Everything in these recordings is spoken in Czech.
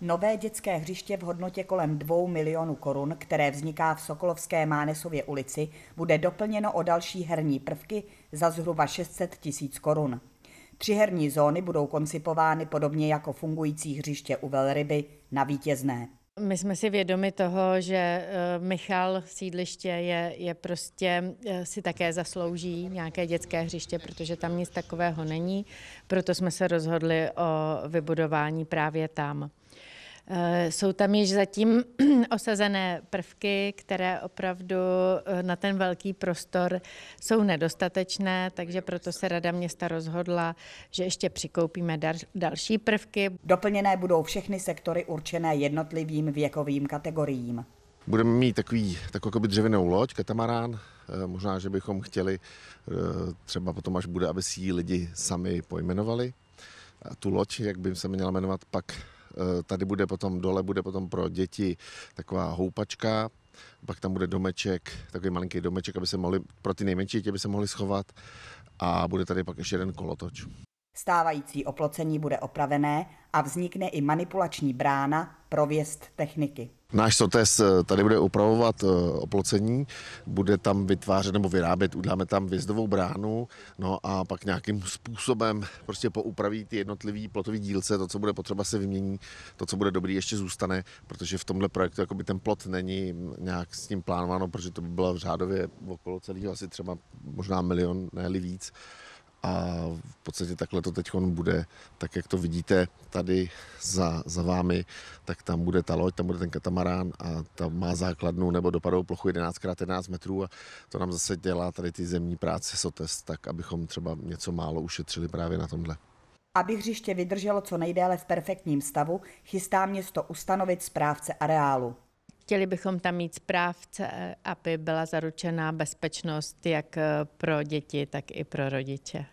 Nové dětské hřiště v hodnotě kolem 2 milionů korun, které vzniká v Sokolovské Mánesově ulici, bude doplněno o další herní prvky za zhruba 600 tisíc korun. Tři herní zóny budou koncipovány podobně jako fungující hřiště u velryby na vítězné. My jsme si vědomi toho, že eh, Michal sídliště je, je prostě eh, si také zaslouží nějaké dětské hřiště, protože tam nic takového není. Proto jsme se rozhodli o vybudování právě tam. Eh, jsou tam již zatím osazené prvky, které opravdu eh, na ten velký prostor jsou nedostatečné, takže proto se Rada města rozhodla, že ještě přikoupíme další prvky. Doplněné budou všechny sektory určené jednotlivým věkovým kategoriím. Budeme mít takový, takový dřevěnou loď, katamarán, eh, možná, že bychom chtěli třeba potom, až bude, aby si ji lidi sami pojmenovali. A tu loď, jak by se měla jmenovat, pak Eh, tady bude potom, dole bude potom pro děti taková houpačka, pak tam bude domeček, takový malinký domeček, aby se mohli, pro ty nejmenší děti, by se mohli schovat a bude tady pak ještě jeden kolotoč. Stávající oplocení bude opravené a vznikne i manipulační brána pro věst techniky. Náš SOTES eh, tady bude upravovat eh, oplocení, bude tam vytvářet nebo vyrábět, uděláme tam vězdovou bránu, no a pak nějakým způsobem prostě poupraví ty jednotlivý plotový dílce, to, co bude potřeba se vymění, to, co bude dobrý, ještě zůstane, protože v tomhle projektu jakoby ten plot není nějak s tím plánováno, protože to by bylo v řádově okolo celého asi třeba možná milion, ne víc a v podstatě takhle to teď bude, tak jak to vidíte tady za, za vámi, tak tam bude ta loď, tam bude ten katamarán a tam má základnu nebo dopadovou plochu 11x11 metrů a to nám zase dělá tady ty zemní práce SOTES, tak abychom třeba něco málo ušetřili právě na tomhle. Aby hřiště vydrželo co nejdéle v perfektním stavu, chystá město ustanovit správce areálu. Chtěli bychom tam mít správce, aby byla zaručená bezpečnost jak pro děti, tak i pro rodiče.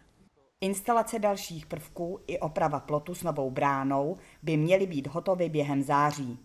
Instalace dalších prvků i oprava plotu s novou bránou by měly být hotovy během září.